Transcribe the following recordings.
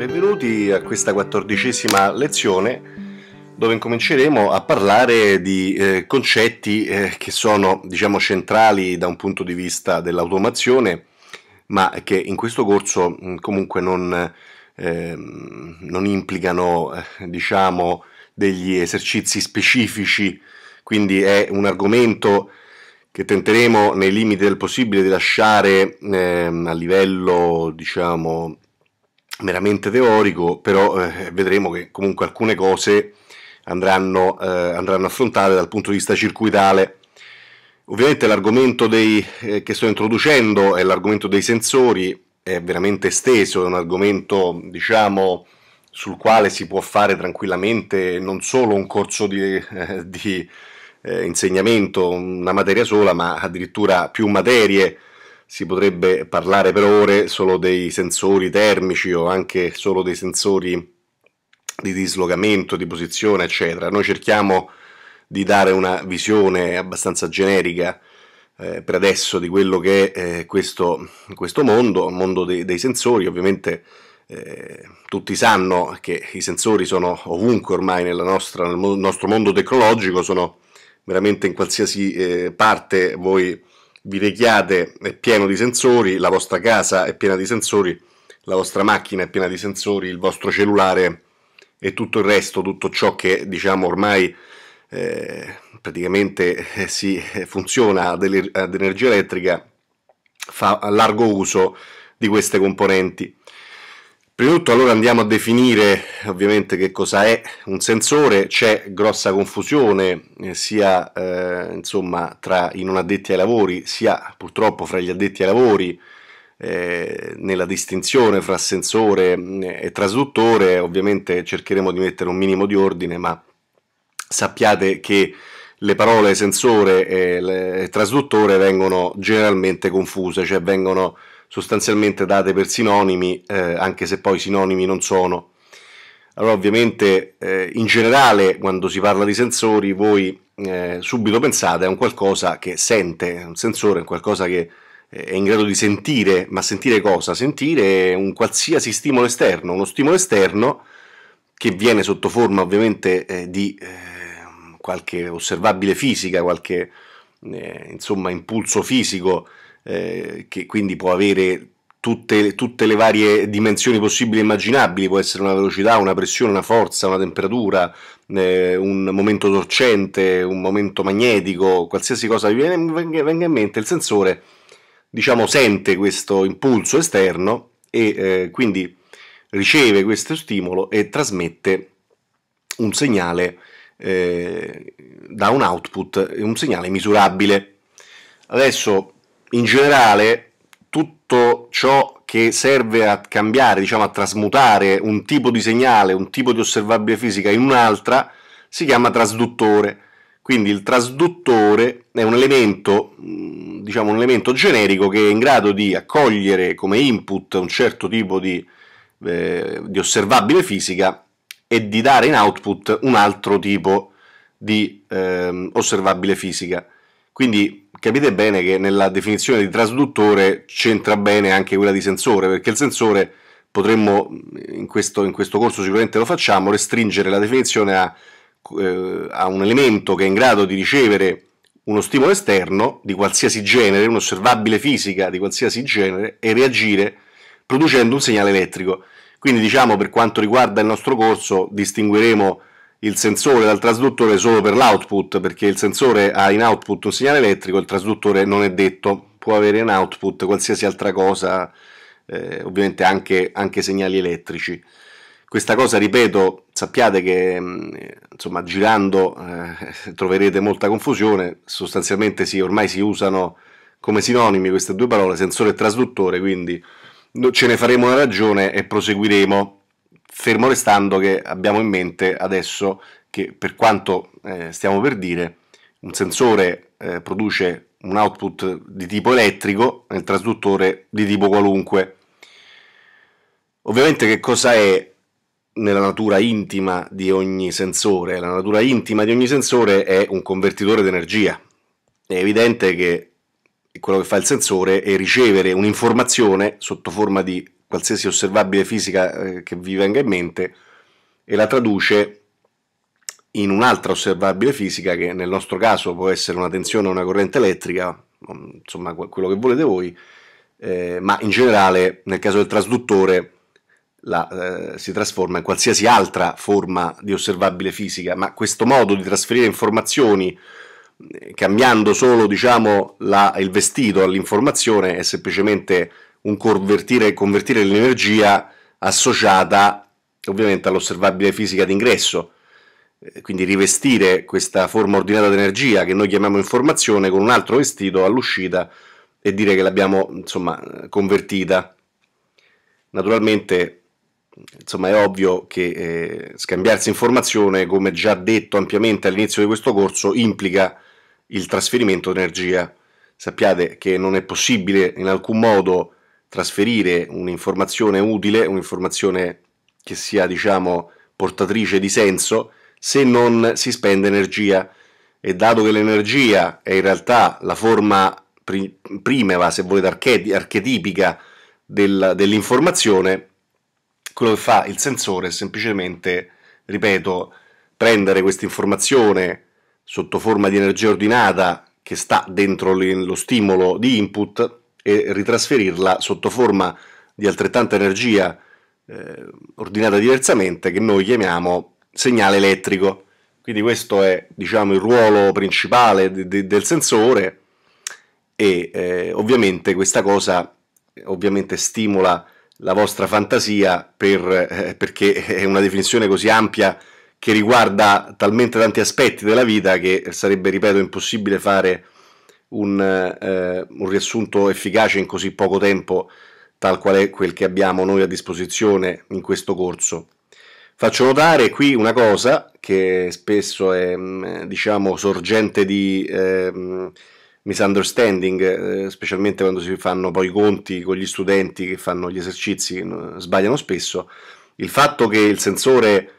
Benvenuti a questa quattordicesima lezione dove incominceremo a parlare di eh, concetti eh, che sono diciamo centrali da un punto di vista dell'automazione ma che in questo corso mh, mm, comunque non, eh, non implicano eh, diciamo degli esercizi specifici quindi è un argomento che tenteremo nei limiti del possibile di lasciare ehm, a livello diciamo meramente teorico, però eh, vedremo che comunque alcune cose andranno, eh, andranno, affrontate dal punto di vista circuitale. Ovviamente l'argomento dei, eh, che sto introducendo è l'argomento dei sensori, è veramente esteso, è un argomento diciamo, sul quale si può fare tranquillamente non solo un corso di, eh, di eh, insegnamento, una materia sola, ma addirittura più materie si potrebbe parlare per ore solo dei sensori termici o anche solo dei sensori di dislocamento, di posizione, eccetera. Noi cerchiamo di dare una visione abbastanza generica eh, per adesso di quello che è eh, questo, questo, mondo, il mondo dei, dei sensori, ovviamente eh, tutti sanno che i sensori sono ovunque ormai nostra, nel, mo nostro mondo tecnologico, sono veramente in qualsiasi eh, parte voi vi leghiate è pieno di sensori, la vostra casa è piena di sensori, la vostra macchina è piena di sensori, il vostro cellulare e tutto il resto, tutto ciò che diciamo ormai eh, praticamente eh, si eh, funziona ad, energia elettrica fa largo uso di queste componenti. Prima di tutto allora andiamo a definire ovviamente che cosa è un sensore, c'è grossa confusione eh, sia eh, insomma, tra i non addetti ai lavori sia purtroppo fra gli addetti ai lavori eh, nella distinzione fra sensore eh, e trasduttore, ovviamente cercheremo di mettere un minimo di ordine ma sappiate che le parole sensore e, e trasduttore vengono generalmente confuse, cioè vengono sostanzialmente date per sinonimi, eh, anche se poi sinonimi non sono. Allora ovviamente eh, in generale quando si parla di sensori voi eh, subito pensate a un qualcosa che sente, un sensore, un qualcosa che eh, è in grado di sentire, ma sentire cosa? Sentire un qualsiasi stimolo esterno, uno stimolo esterno che viene sotto forma ovviamente eh, di eh, qualche osservabile fisica, qualche insomma impulso fisico eh, che quindi può avere tutte, tutte, le varie dimensioni possibili e immaginabili, può essere una velocità, una pressione, una forza, una temperatura, eh, un momento torcente, un momento magnetico, qualsiasi cosa vi venga in mente, il sensore diciamo, sente questo impulso esterno e eh, quindi riceve questo stimolo e trasmette un segnale eh, da un output, un segnale misurabile. Adesso in generale tutto ciò che serve a cambiare, diciamo a trasmutare un tipo di segnale, un tipo di osservabile fisica in un'altra, si chiama trasduttore. Quindi il trasduttore è un elemento, mm, diciamo un elemento generico che è in grado di accogliere come input un certo tipo di, eh, di osservabile fisica e di dare in output un altro tipo di eh, osservabile fisica. Quindi capite bene che nella definizione di trasduttore c'entra bene anche quella di sensore, perché il sensore potremmo, in questo, in questo corso sicuramente lo facciamo, restringere la definizione a, eh, a un elemento che è in grado di ricevere uno stimolo esterno di qualsiasi genere, un'osservabile fisica di qualsiasi genere, e reagire producendo un segnale elettrico. Quindi diciamo per quanto riguarda il nostro corso distingueremo il sensore dal trasduttore solo per l'output, perché il sensore ha in output un segnale elettrico, il trasduttore non è detto, può avere in output qualsiasi altra cosa, eh, ovviamente anche, anche, segnali elettrici. Questa cosa, ripeto, sappiate che mm, insomma, girando eh, troverete molta confusione, sostanzialmente sì, ormai si usano come sinonimi queste due parole, sensore e trasduttore, quindi ce ne faremo una ragione e proseguiremo fermo restando che abbiamo in mente adesso che per quanto eh, stiamo per dire, un sensore eh, produce un output di tipo elettrico e nel trasduttore di tipo qualunque. Ovviamente che cosa è nella natura intima di ogni sensore? La natura intima di ogni sensore è un convertitore d'energia È evidente che quello che fa il sensore è ricevere un'informazione sotto forma di qualsiasi osservabile fisica eh, che vi venga in mente e la traduce in un'altra osservabile fisica che nel nostro caso può essere una tensione o una corrente elettrica, insomma quello che volete voi, eh, ma in generale nel caso del trasduttore la, eh, si trasforma in qualsiasi altra forma di osservabile fisica, ma questo modo di trasferire informazioni eh, cambiando solo diciamo, la, il vestito all'informazione è semplicemente un convertire, convertire l'energia associata ovviamente all'osservabile fisica d'ingresso, eh, quindi rivestire questa forma ordinata d'energia che noi chiamiamo informazione con un altro vestito all'uscita e dire che l'abbiamo insomma convertita. Naturalmente insomma è ovvio che eh, scambiarsi informazione, come già detto ampiamente all'inizio di questo corso, implica il trasferimento d'energia. Sappiate che non è possibile in alcun modo trasferire un'informazione utile, un'informazione che sia, diciamo, portatrice di senso, se non si spende energia. E dato che l'energia è in realtà la forma primeva, se volete, archeti- archetipica del, dell'informazione, quello che fa il sensore è semplicemente, ripeto, prendere questa informazione sotto forma di energia ordinata che sta dentro lo stimolo di input e ritrasferirla sotto forma di altrettanta energia eh, ordinata diversamente che noi chiamiamo segnale elettrico. Quindi questo è diciamo, il ruolo principale de de del sensore e eh, ovviamente questa cosa ovviamente stimola la vostra fantasia per, eh, perché è una definizione così ampia che riguarda talmente tanti aspetti della vita che sarebbe, ripeto, impossibile fare un, eh, un riassunto efficace in così poco tempo, tal qual è quel che abbiamo noi a disposizione in questo corso. Faccio notare qui una cosa che spesso è mm, diciamo, sorgente di ehm, eh, misunderstanding, specialmente quando si fanno poi i conti con gli studenti che fanno gli esercizi, mm, sbagliano spesso, il fatto che il sensore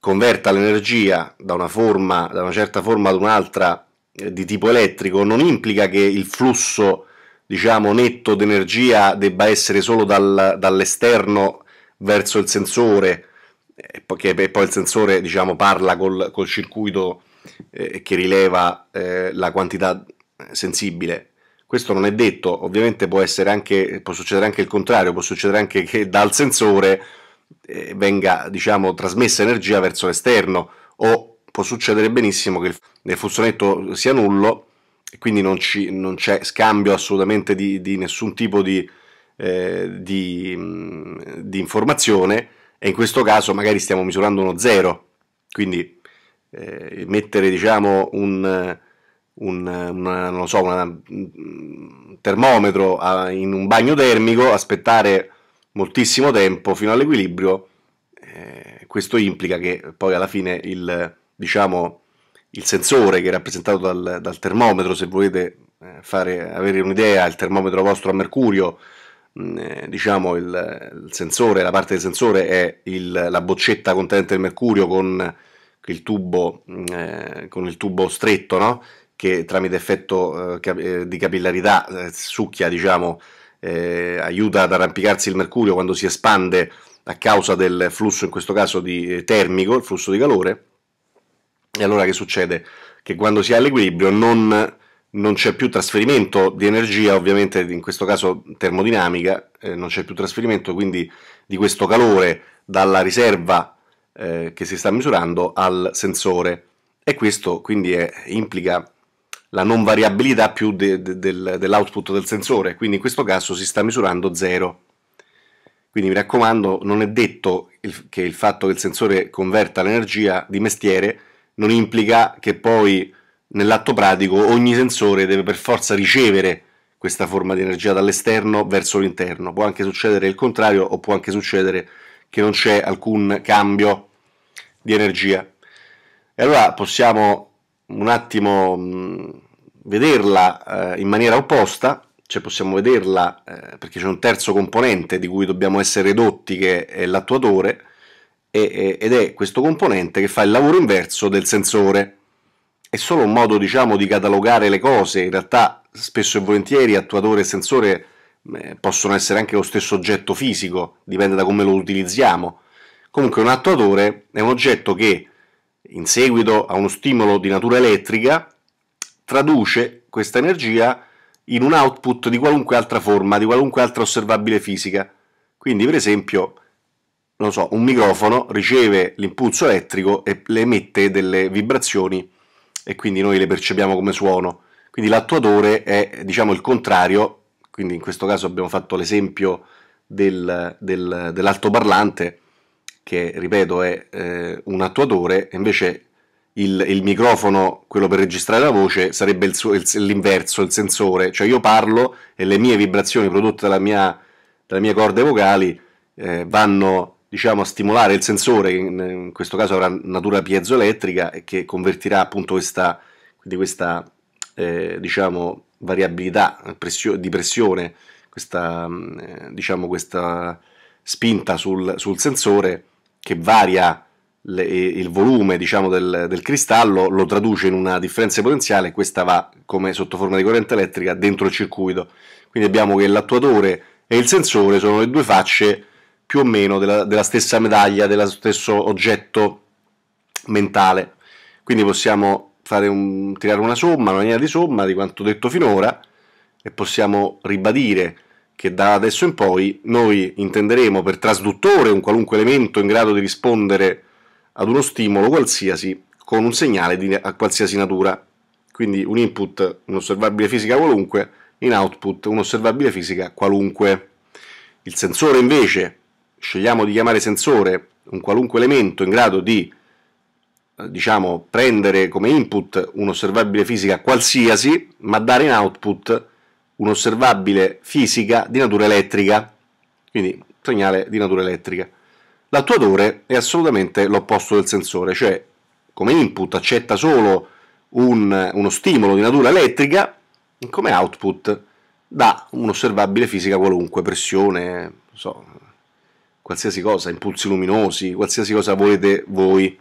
converta l'energia da una, forma, da una certa forma ad un'altra di tipo elettrico non implica che il flusso diciamo, netto d'energia debba essere solo dal, dall'esterno verso il sensore, e poi, che, e poi il sensore diciamo, parla col, col circuito eh, che rileva eh, la quantità sensibile. Questo non è detto, ovviamente può, anche, può, succedere anche il contrario, può succedere anche che dal sensore eh, venga diciamo, trasmessa energia verso l'esterno o può succedere benissimo che il funzionetto sia nullo e quindi non, c'è scambio assolutamente di, di nessun tipo di, eh, di, mm, di, informazione e in questo caso magari stiamo misurando uno zero quindi eh, mettere diciamo un, un, una, so, una, mm, un termometro a, in un bagno termico aspettare moltissimo tempo fino all'equilibrio eh, questo implica che poi alla fine il, diciamo, il sensore che è rappresentato dal, dal termometro, se volete eh, fare, avere un'idea, il termometro vostro a mercurio, mm, eh, diciamo il, il, sensore, la parte del sensore è il, la boccetta contenente il mercurio con il tubo, mm, eh, con il tubo stretto, no? che tramite effetto di capillarità succhia, diciamo, aiuta ad arrampicarsi il mercurio quando si espande a causa del flusso, in questo caso di, termico, il flusso di calore, e allora che succede? Che quando si ha l'equilibrio non, non c'è più trasferimento di energia, ovviamente in questo caso termodinamica, eh, non c'è più trasferimento quindi di questo calore dalla riserva eh, che si sta misurando al sensore e questo quindi è, implica la non variabilità più de, de, del, dell'output del sensore, quindi in questo caso si sta misurando zero. Quindi mi raccomando, non è detto il, che il fatto che il sensore converta l'energia di mestiere non implica che poi nell'atto pratico ogni sensore deve per forza ricevere questa forma di energia dall'esterno verso l'interno. Può anche succedere il contrario o può anche succedere che non c'è alcun cambio di energia. E allora possiamo un attimo vederla eh, in maniera opposta, cioè possiamo vederla eh, perché c'è un terzo componente di cui dobbiamo essere dotti che è l'attuatore, e, ed è questo componente che fa il lavoro inverso del sensore. È solo un modo, diciamo, di catalogare le cose, in realtà spesso e volentieri attuatore e sensore eh, possono essere anche lo stesso oggetto fisico, dipende da come lo utilizziamo. Comunque un attuatore è un oggetto che in seguito a uno stimolo di natura elettrica traduce questa energia in un output di qualunque altra forma, di qualunque altra osservabile fisica. Quindi per esempio non so, un microfono riceve l'impulso elettrico e le emette delle vibrazioni e quindi noi le percepiamo come suono. Quindi l'attuatore è diciamo il contrario, quindi in questo caso abbiamo fatto l'esempio del, del, dell'altoparlante che ripeto è eh, un attuatore, invece il, il, microfono, quello per registrare la voce, sarebbe l'inverso, il, il, sensore, cioè io parlo e le mie vibrazioni prodotte dalla mia, dalle mie corde vocali eh, vanno diciamo, a stimolare il sensore, che in, questo caso avrà natura piezoelettrica, e che convertirà appunto questa, questa eh, diciamo, variabilità pressio, di pressione, questa, mm, eh, diciamo, questa spinta sul, sul, sensore che varia le, il volume diciamo, del, del, cristallo, lo traduce in una differenza potenziale e questa va come sotto forma di corrente elettrica dentro il circuito. Quindi abbiamo che l'attuatore e il sensore sono le due facce più o meno della, della stessa medaglia, dello stesso oggetto mentale. Quindi possiamo un, tirare una somma, una linea di somma di quanto detto finora e possiamo ribadire che da adesso in poi noi intenderemo per trasduttore un qualunque elemento in grado di rispondere ad uno stimolo qualsiasi con un segnale di qualsiasi natura. Quindi un input, un'osservabile fisica qualunque, in output, un'osservabile fisica qualunque. Il sensore invece scegliamo di chiamare sensore un qualunque elemento in grado di eh, diciamo, prendere come input un'osservabile fisica qualsiasi, ma dare in output un'osservabile fisica di natura elettrica, quindi un segnale di natura elettrica. L'attuatore è assolutamente l'opposto del sensore, cioè come input accetta solo un, uno stimolo di natura elettrica e come output dà un'osservabile fisica qualunque, pressione, non so, qualsiasi cosa, impulsi luminosi, qualsiasi cosa volete voi.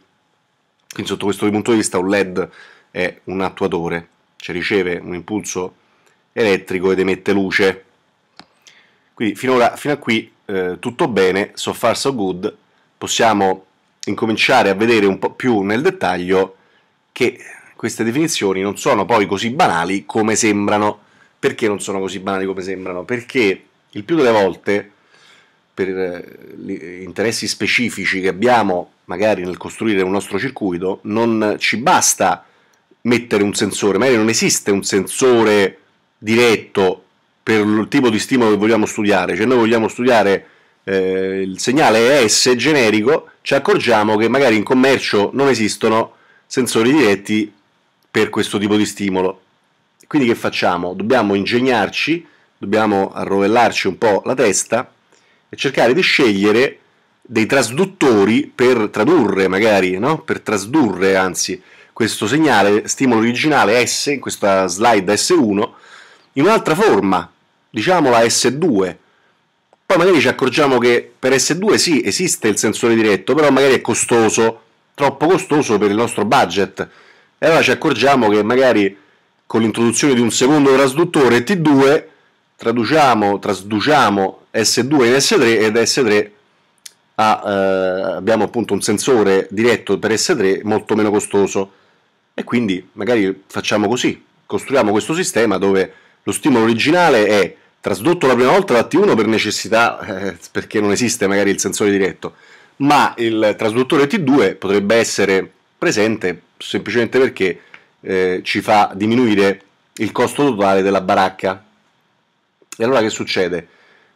Quindi sotto questo punto di vista un LED è un attuatore, cioè riceve un impulso elettrico ed emette luce. Quindi finora, fino a qui eh, tutto bene, so far so good, possiamo incominciare a vedere un po' più nel dettaglio che queste definizioni non sono poi così banali come sembrano. Perché non sono così banali come sembrano? Perché il più delle volte per eh, gli interessi specifici che abbiamo magari nel costruire un nostro circuito, non ci basta mettere un sensore, magari non esiste un sensore diretto per il tipo di stimolo che vogliamo studiare, cioè noi vogliamo studiare eh, il segnale ES generico, ci accorgiamo che magari in commercio non esistono sensori diretti per questo tipo di stimolo. Quindi che facciamo? Dobbiamo ingegnarci, dobbiamo arrovellarci un po' la testa e cercare di scegliere dei trasduttori per tradurre magari, no? per trasdurre anzi questo segnale stimolo originale S in questa slide S1 in un'altra forma, diciamola S2. Poi magari ci accorgiamo che per S2 sì, esiste il sensore diretto, però magari è costoso, troppo costoso per il nostro budget. E allora ci accorgiamo che magari con l'introduzione di un secondo trasduttore T2 traduciamo, trasduciamo S2 in S3 ed S3 ha, eh, abbiamo appunto un sensore diretto per S3 molto meno costoso e quindi magari facciamo così, costruiamo questo sistema dove lo stimolo originale è trasdotto la prima volta da T1 per necessità, eh, perché non esiste magari il sensore diretto, ma il trasduttore T2 potrebbe essere presente semplicemente perché eh, ci fa diminuire il costo totale della baracca e allora che succede?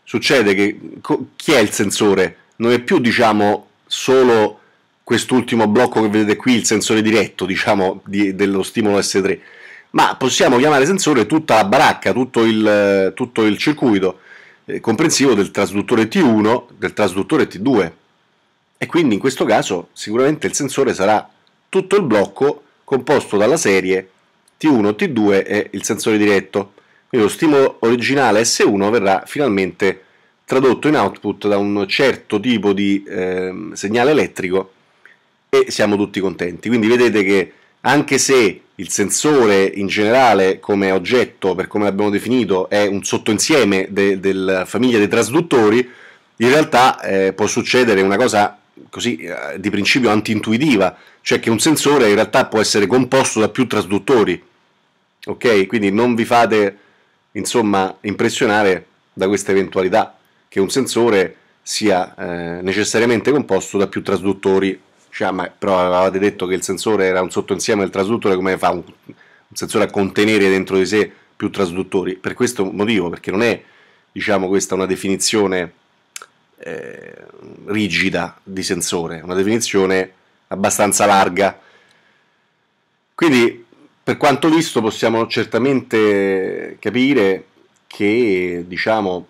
Succede che co- chi è il sensore? Non è più, diciamo, solo quest'ultimo blocco che vedete qui, il sensore diretto, diciamo, di, dello stimolo S3, ma possiamo chiamare sensore tutta la baracca, tutto il, tutto il circuito, eh, comprensivo del trasduttore T1, del trasduttore T2. E quindi in questo caso sicuramente il sensore sarà tutto il blocco composto dalla serie T1, T2 e il sensore diretto. Quindi lo stimolo originale S1 verrà finalmente tradotto in output da un certo tipo di eh, segnale elettrico e siamo tutti contenti. Quindi vedete che anche se il sensore in generale come oggetto, per come l'abbiamo definito, è un sottoinsieme de della famiglia dei trasduttori, in realtà eh, può succedere una cosa così eh, di principio antintuitiva, cioè che un sensore in realtà può essere composto da più trasduttori. Ok? Quindi non vi fate insomma impressionare da questa eventualità che un sensore sia eh, necessariamente composto da più trasduttori cioè, ma, però avevate detto che il sensore era un sottoinsieme del trasduttore come fa un, un sensore a contenere dentro di sé più trasduttori per questo motivo perché non è diciamo questa una definizione eh, rigida di sensore una definizione abbastanza larga quindi per quanto visto possiamo certamente capire che diciamo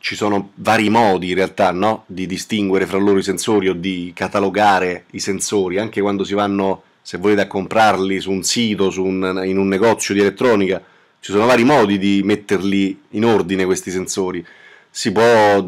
ci sono vari modi in realtà no? di distinguere fra loro i sensori o di catalogare i sensori, anche quando si vanno, se volete, a comprarli su un sito, su un, in un negozio di elettronica, ci sono vari modi di metterli in ordine questi sensori. Si può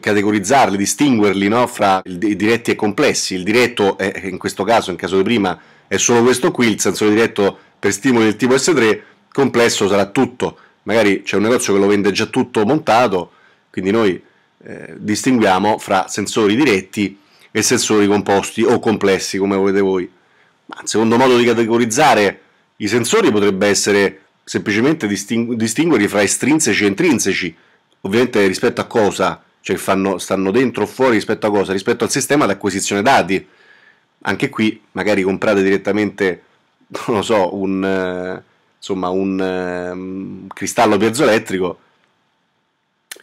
categorizzarli, distinguerli no? fra i diretti e complessi. Il diretto è in questo caso, in caso di prima, è solo questo qui il sensore diretto per stimoli del tipo S3, complesso sarà tutto. Magari c'è un negozio che lo vende già tutto montato, quindi noi eh, distinguiamo fra sensori diretti e sensori composti o complessi, come volete voi. Ma il secondo modo di categorizzare i sensori potrebbe essere semplicemente distingu distinguerli fra estrinseci e intrinseci, ovviamente rispetto a cosa, cioè fanno, stanno dentro o fuori rispetto a cosa, rispetto al sistema di acquisizione dati anche qui magari comprate direttamente, non lo so, un, eh, insomma, un eh, cristallo piezoelettrico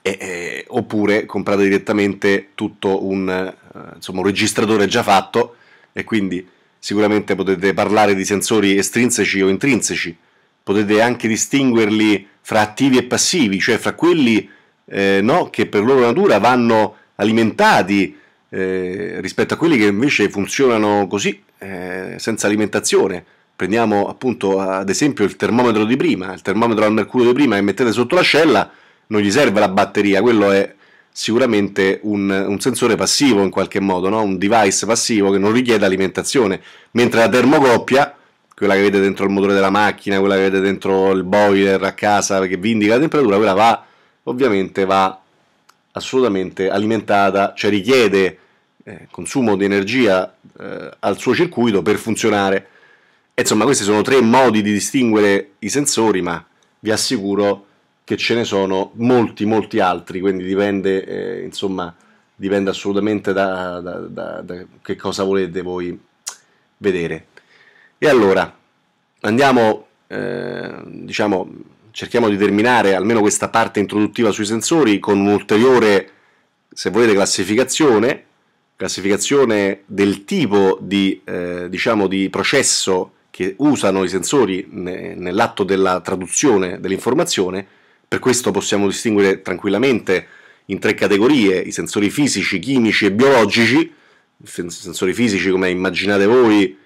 e, e, oppure comprate direttamente tutto un, eh, insomma, un registratore già fatto e quindi sicuramente potete parlare di sensori estrinseci o intrinseci, potete anche distinguerli fra attivi e passivi, cioè fra quelli eh, no, che per loro natura vanno alimentati eh, rispetto a quelli che invece funzionano così, eh, senza alimentazione. Prendiamo appunto ad esempio il termometro di prima, il termometro al mercurio di prima che mettete sotto l'ascella, non gli serve la batteria, quello è sicuramente un, un sensore passivo in qualche modo, no? un device passivo che non richiede alimentazione, mentre la termocoppia, quella che avete dentro il motore della macchina, quella che avete dentro il boiler a casa che vi indica la temperatura, quella va ovviamente va assolutamente alimentata, cioè richiede eh, consumo di energia eh, al suo circuito per funzionare. E insomma, questi sono tre modi di distinguere i sensori, ma vi assicuro che ce ne sono molti, molti altri, quindi dipende, eh, insomma, dipende assolutamente da, da, da, da che cosa volete voi vedere. E allora, andiamo, eh, diciamo, cerchiamo di terminare almeno questa parte introduttiva sui sensori con un'ulteriore, se volete, classificazione, classificazione del tipo di, eh, diciamo di processo che usano i sensori nell'atto della traduzione dell'informazione, per questo possiamo distinguere tranquillamente in tre categorie i sensori fisici, chimici e biologici. I sensori fisici, come immaginate voi,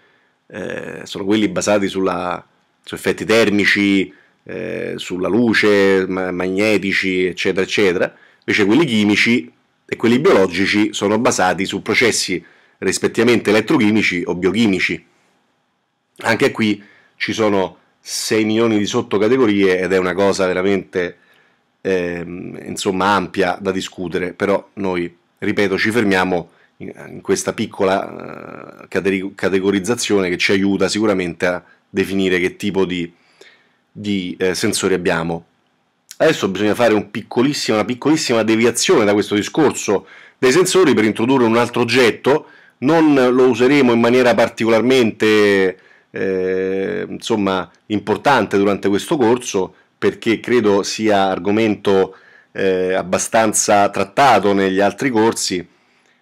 eh, sono quelli basati sulla, su effetti termici, eh, sulla luce, magnetici, eccetera, eccetera. Invece quelli chimici e quelli biologici sono basati su processi rispettivamente elettrochimici o biochimici. Anche qui ci sono 6 milioni di sottocategorie ed è una cosa veramente ehm, insomma ampia da discutere, però noi, ripeto, ci fermiamo in, questa piccola eh, categorizzazione che ci aiuta sicuramente a definire che tipo di di eh, sensori abbiamo. Adesso bisogna fare un piccolissima, una piccolissima deviazione da questo discorso dei sensori per introdurre un altro oggetto, non lo useremo in maniera particolarmente eh, insomma, importante durante questo corso perché credo sia argomento eh, abbastanza trattato negli altri corsi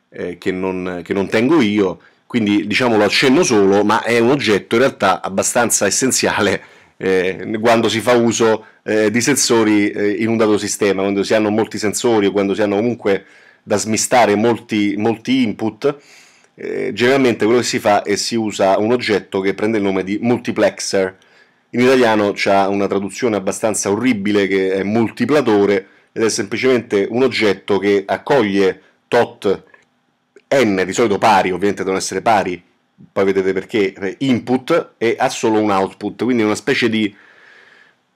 eh, che, non, che non tengo io, quindi diciamo lo accenno solo, ma è un oggetto in realtà abbastanza essenziale eh, quando si fa uso eh, di sensori eh, in un dato sistema, quando si hanno molti sensori o quando si hanno comunque da smistare molti, molti input, eh, generalmente quello che si fa è si usa un oggetto che prende il nome di multiplexer. In italiano c'è una traduzione abbastanza orribile che è multiplatore ed è semplicemente un oggetto che accoglie tot n di solito pari, ovviamente devono essere pari poi vedete perché, eh, input e ha solo un output, quindi una specie di,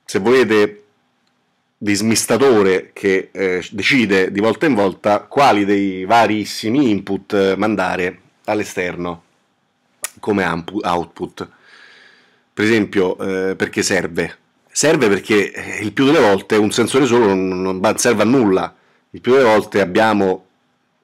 se volete, di smistatore che eh, decide di volta in volta quali dei varissimi input eh, mandare all'esterno come output. Per esempio, eh, perché serve? Serve perché eh, il più delle volte un sensore solo non, non serve a nulla. Il più delle volte abbiamo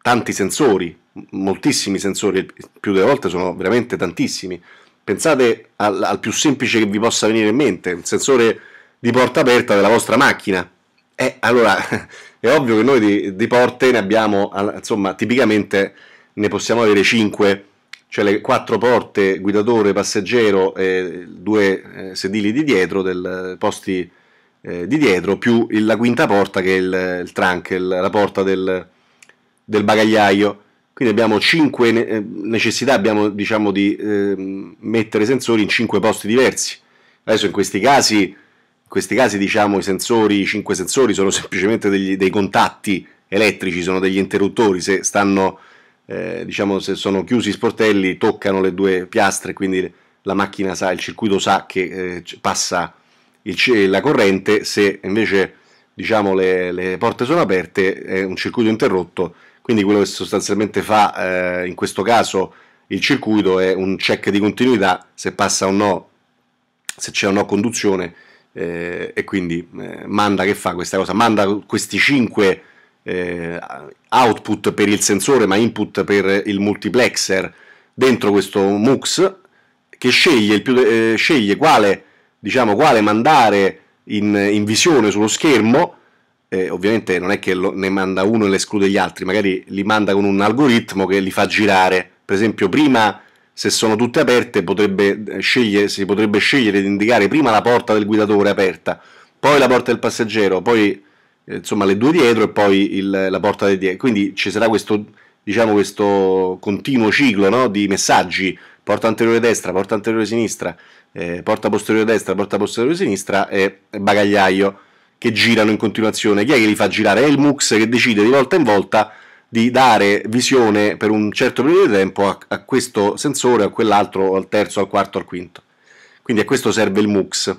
tanti sensori, moltissimi sensori, più delle volte sono veramente tantissimi. Pensate al, al più semplice che vi possa venire in mente, il sensore di porta aperta della vostra macchina. Eh, allora, è ovvio che noi di, di, porte ne abbiamo, insomma, tipicamente ne possiamo avere 5, cioè le quattro porte, guidatore, passeggero e due eh, sedili di dietro, del, posti eh, di dietro, più la quinta porta che è il, il trunk, il, la porta del, del bagagliaio. Quindi abbiamo 5 eh, necessità, abbiamo diciamo di eh, mettere sensori in 5 posti diversi. Adesso in questi casi, in questi casi diciamo i sensori, i 5 sensori sono semplicemente degli, dei contatti elettrici, sono degli interruttori, se stanno eh, diciamo se sono chiusi i sportelli toccano le due piastre, quindi la macchina sa, il circuito sa che eh, passa il, la corrente, se invece diciamo le, le porte sono aperte è un circuito interrotto quindi quello che sostanzialmente fa eh, in questo caso il circuito è un check di continuità se passa o no, se c'è o no conduzione eh, e quindi eh, manda che fa questa cosa? Manda questi 5 eh, output per il sensore ma input per il multiplexer dentro questo MUX che sceglie, più, eh, sceglie quale, diciamo, quale mandare in, in visione sullo schermo eh, ovviamente non è che lo, ne manda uno e le esclude gli altri, magari li manda con un algoritmo che li fa girare. Per esempio, prima se sono tutte aperte potrebbe eh, scegliere, si potrebbe scegliere di indicare prima la porta del guidatore aperta, poi la porta del passeggero, poi eh, insomma le due dietro e poi il, la porta del dietro. Quindi ci sarà questo, diciamo, questo continuo ciclo no, di messaggi porta anteriore destra, porta anteriore sinistra, eh, porta posteriore destra, porta posteriore sinistra e bagagliaio che girano in continuazione, chi è che li fa girare? È il Mux che decide di volta in volta di dare visione per un certo periodo di tempo a, a questo sensore, a quell'altro, al terzo, al quarto, al quinto. Quindi a questo serve il MUX.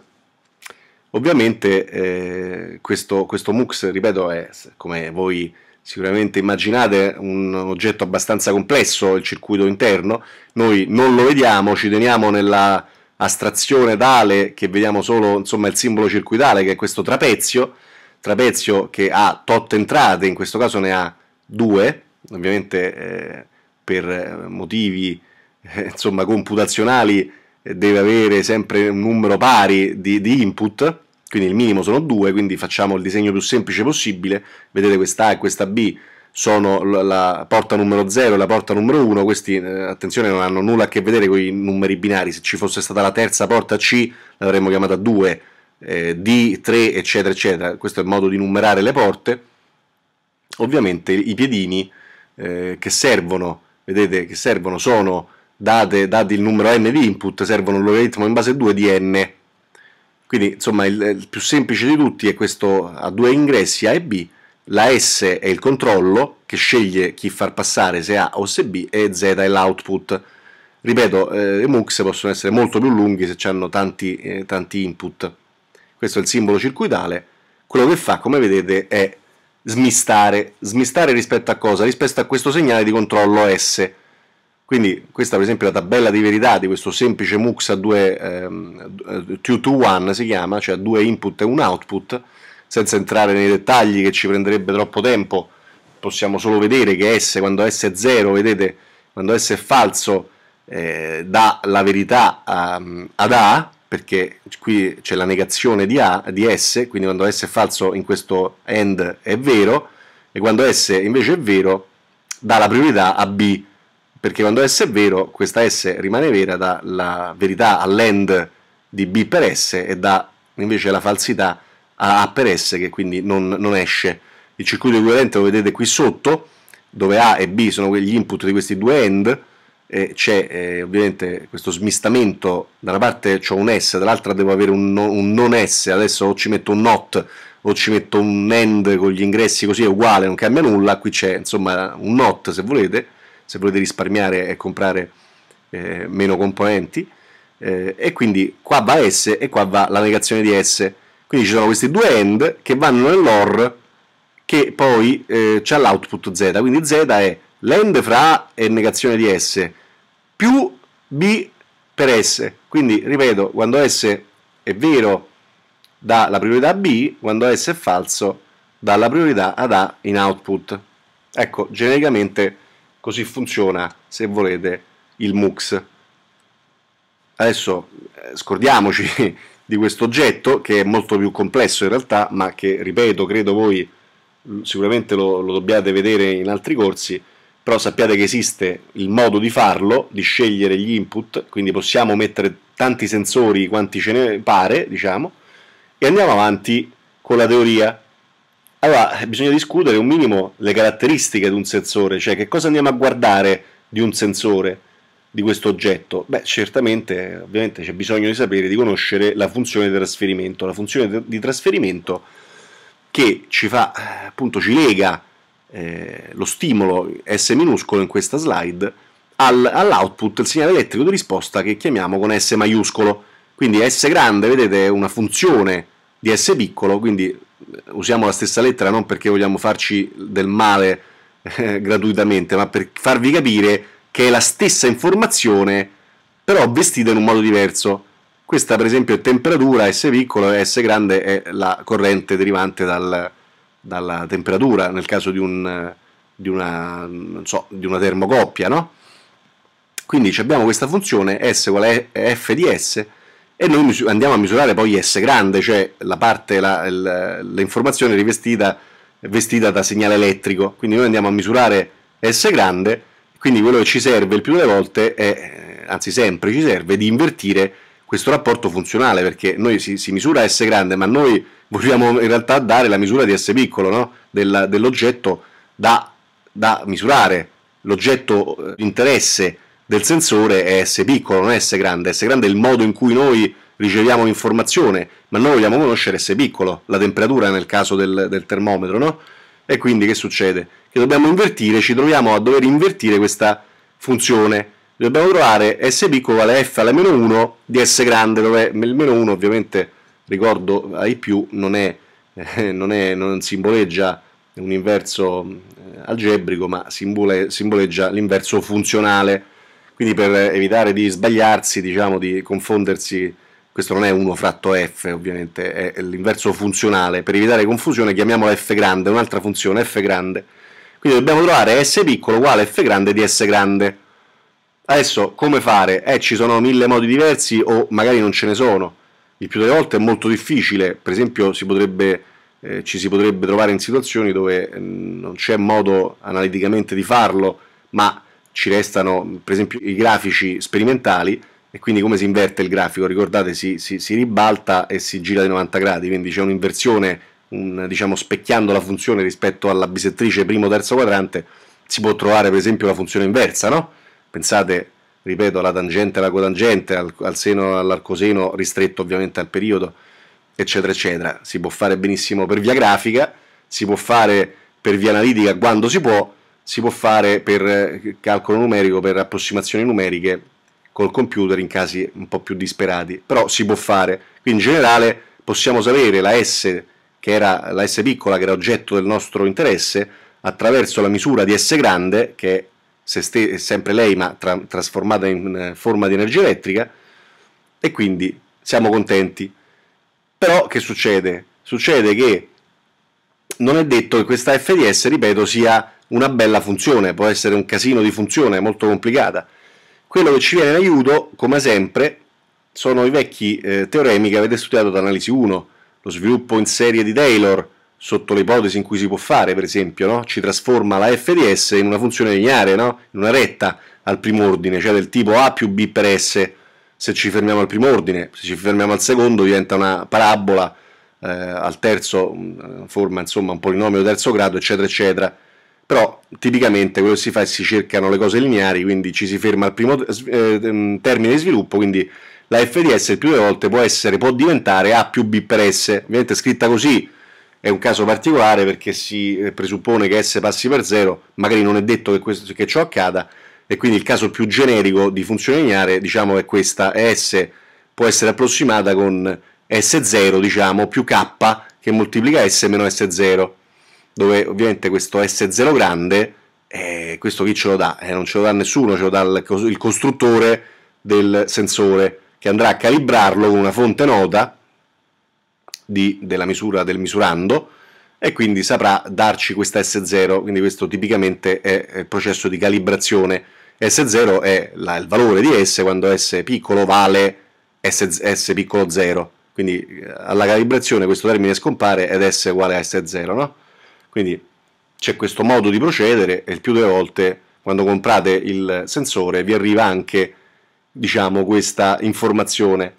Ovviamente eh, questo, questo MUX, ripeto, è come voi sicuramente immaginate un oggetto abbastanza complesso, il circuito interno, noi non lo vediamo, ci teniamo nella, astrazione tale che vediamo solo insomma, il simbolo circuitale che è questo trapezio, trapezio che ha tot entrate, in questo caso ne ha due, ovviamente eh, per eh, motivi eh, insomma, computazionali eh, deve avere sempre un numero pari di, di, input, quindi il minimo sono due, quindi facciamo il disegno più semplice possibile, vedete questa A e questa B sono la porta numero 0 e la porta numero 1, questi eh, attenzione non hanno nulla a che vedere con i numeri binari, se ci fosse stata la terza porta C l'avremmo chiamata 2, eh, D, 3 eccetera eccetera, questo è il modo di numerare le porte, ovviamente i piedini eh, che servono, vedete che servono sono date, dati il numero n di input, servono il logaritmo in base 2 di n, quindi insomma il, il più semplice di tutti è questo a due ingressi A e B, la S è il controllo che sceglie chi far passare se A o se B e Z è l'output. Ripeto, eh, i MUX possono essere molto più lunghi se hanno tanti, eh, tanti input. Questo è il simbolo circuitale. Quello che fa, come vedete, è smistare. Smistare rispetto a cosa? Rispetto a questo segnale di controllo S. Quindi questa per esempio è la tabella di verità di questo semplice MUX a 2 ehm, 2 eh, to 1 si chiama, cioè due input e un output senza entrare nei dettagli che ci prenderebbe troppo tempo, possiamo solo vedere che S quando S è 0, vedete, quando S è falso eh, dà la verità a, ehm, ad A, perché qui c'è la negazione di, A, di S, quindi quando S è falso in questo AND è vero, e quando S invece è vero dà la priorità a B, perché quando S è vero questa S rimane vera, dà la verità all'AND di B per S e dà invece la falsità a a, per S che quindi non, non esce. Il circuito equivalente lo vedete qui sotto, dove A e B sono gli input di questi due end, c'è eh, ovviamente questo smistamento, da una parte ho un S, dall'altra devo avere un, no, un, non S, adesso o ci metto un not o ci metto un end con gli ingressi così è uguale, non cambia nulla, qui c'è insomma un not se volete, se volete risparmiare e comprare eh, meno componenti eh, e quindi qua va S e qua va la negazione di S quindi ci sono questi due end che vanno nell'OR che poi eh, c'è l'output z, quindi z è l'end fra A e negazione di S più B per S. Quindi, ripeto, quando S è vero dà la priorità a B, quando S è falso dà la priorità ad A in output. Ecco, genericamente così funziona, se volete, il MUX. Adesso eh, scordiamoci di questo oggetto, che è molto più complesso in realtà, ma che, ripeto, credo voi mm, sicuramente lo, lo dobbiate vedere in altri corsi, però sappiate che esiste il modo di farlo, di scegliere gli input, quindi possiamo mettere tanti sensori quanti ce ne pare, diciamo, e andiamo avanti con la teoria. Allora, bisogna discutere un minimo le caratteristiche di un sensore, cioè che cosa andiamo a guardare di un sensore, di questo oggetto? Beh, certamente, ovviamente c'è bisogno di sapere, di conoscere la funzione di trasferimento, la funzione di trasferimento che ci fa, appunto, ci lega eh, lo stimolo S minuscolo in questa slide al, all'output, il segnale elettrico di risposta che chiamiamo con S maiuscolo. Quindi S grande, vedete, è una funzione di S piccolo, quindi eh, usiamo la stessa lettera non perché vogliamo farci del male eh, gratuitamente, ma per farvi capire che è la stessa informazione, però vestita in un modo diverso. Questa per esempio è temperatura, S piccolo e S grande è la corrente derivante dal, dalla temperatura, nel caso di, un, di, una, so, di una, termocoppia, no? Quindi abbiamo questa funzione S uguale a F di S e noi andiamo a misurare poi S grande, cioè la parte, l'informazione rivestita vestita da segnale elettrico. Quindi noi andiamo a misurare S grande quindi quello che ci serve il più delle volte è, eh, anzi sempre ci serve, di invertire questo rapporto funzionale, perché noi si, si misura S grande, ma noi vogliamo in realtà dare la misura di S piccolo, no? Del, dell'oggetto da, da misurare. L'oggetto di eh, interesse del sensore è S piccolo, non è S grande. S grande è il modo in cui noi riceviamo l'informazione, ma noi vogliamo conoscere S piccolo, la temperatura nel caso del, del termometro, no? E quindi che succede? Che dobbiamo invertire, ci troviamo a dover invertire questa funzione. Dobbiamo trovare s piccolo vale f alla meno 1 di s grande, dove il meno 1 ovviamente, ricordo, ai più non, è, eh, non, è, non simboleggia un inverso eh, algebrico, ma simbole, simboleggia l'inverso funzionale. Quindi per evitare di sbagliarsi, diciamo, di confondersi questo non è 1 fratto f ovviamente, è l'inverso funzionale, per evitare confusione chiamiamola f grande, un'altra funzione f grande, quindi dobbiamo trovare s piccolo uguale f grande di s grande. Adesso come fare? Eh, ci sono mille modi diversi o magari non ce ne sono, il più delle volte è molto difficile, per esempio si potrebbe, eh, ci si potrebbe trovare in situazioni dove mm, non c'è modo analiticamente di farlo, ma ci restano per esempio i grafici sperimentali, e quindi come si inverte il grafico? Ricordate, si, si, si ribalta e si gira di 90 gradi, quindi c'è un'inversione, un, diciamo specchiando la funzione rispetto alla bisettrice primo-terzo quadrante, si può trovare per esempio la funzione inversa, no? Pensate, ripeto, alla tangente alla cotangente, al, al seno all'arcoseno, ristretto ovviamente al periodo, eccetera, eccetera. Si può fare benissimo per via grafica, si può fare per via analitica quando si può, si può fare per eh, calcolo numerico, per approssimazioni numeriche col computer in casi un po' più disperati, però si può fare. Quindi in generale possiamo sapere la S, che era la S piccola, che era oggetto del nostro interesse, attraverso la misura di S grande, che è se sempre lei ma tra trasformata in eh, forma di energia elettrica, e quindi siamo contenti. Però che succede? Succede che non è detto che questa f di S, ripeto, sia una bella funzione, può essere un casino di funzione molto complicata. Quello che ci viene in aiuto, come sempre, sono i vecchi eh, teoremi che avete studiato ad analisi 1, lo sviluppo in serie di Taylor, sotto l'ipotesi in cui si può fare, per esempio, no? ci trasforma la f di s in una funzione lineare, no? in una retta al primo ordine, cioè del tipo a più b per s, se ci fermiamo al primo ordine, se ci fermiamo al secondo diventa una parabola, eh, al terzo mm, forma insomma un polinomio di terzo grado, eccetera, eccetera. Però tipicamente quello che si fa è si cercano le cose lineari, quindi ci si ferma al primo eh, ehm, termine di sviluppo, quindi la FDS il più delle volte può, essere, può diventare A più B per S, ovviamente scritta così è un caso particolare perché si eh, presuppone che S passi per 0, magari non è detto che, questo, che ciò accada, e quindi il caso più generico di funzione lineare diciamo, è questa, S può essere approssimata con S0 diciamo, più K che moltiplica S meno S0, dove ovviamente questo S0 grande, eh, questo chi ce lo dà? Eh, non ce lo dà nessuno, ce lo dà il, il costruttore del sensore che andrà a calibrarlo con una fonte nota di, della misura del misurando e quindi saprà darci questa S0, quindi questo tipicamente è il processo di calibrazione. S0 è la, il valore di S quando S piccolo vale S, S piccolo 0, quindi eh, alla calibrazione questo termine scompare ed S uguale a S0, no? Quindi c'è questo modo di procedere e il più delle volte quando comprate il sensore vi arriva anche diciamo, questa informazione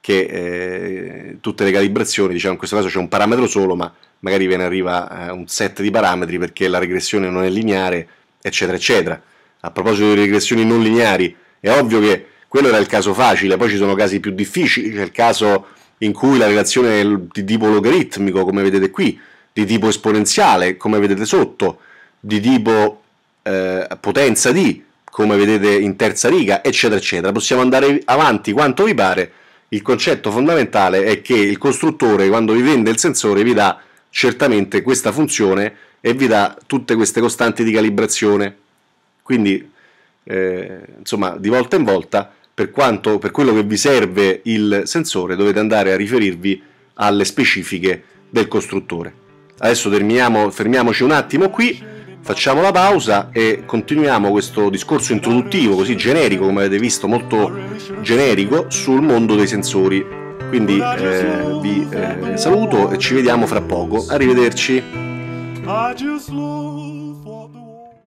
che eh, tutte le calibrazioni, diciamo in questo caso c'è un parametro solo, ma magari ve ne arriva eh, un set di parametri perché la regressione non è lineare, eccetera, eccetera. A proposito di regressioni non lineari, è ovvio che quello era il caso facile, poi ci sono casi più difficili, c'è il caso in cui la relazione è di tipo logaritmico, come vedete qui, di tipo esponenziale, come vedete sotto, di tipo eh, potenza di, come vedete in terza riga, eccetera, eccetera. Possiamo andare avanti quanto vi pare. Il concetto fondamentale è che il costruttore, quando vi vende il sensore, vi dà certamente questa funzione e vi dà tutte queste costanti di calibrazione. Quindi, eh, insomma, di volta in volta, per, quanto, per quello che vi serve il sensore, dovete andare a riferirvi alle specifiche del costruttore. Adesso fermiamoci un attimo qui, facciamo la pausa e continuiamo questo discorso introduttivo, così generico, come avete visto, molto generico, sul mondo dei sensori. Quindi eh, vi eh, saluto e ci vediamo fra poco. Arrivederci.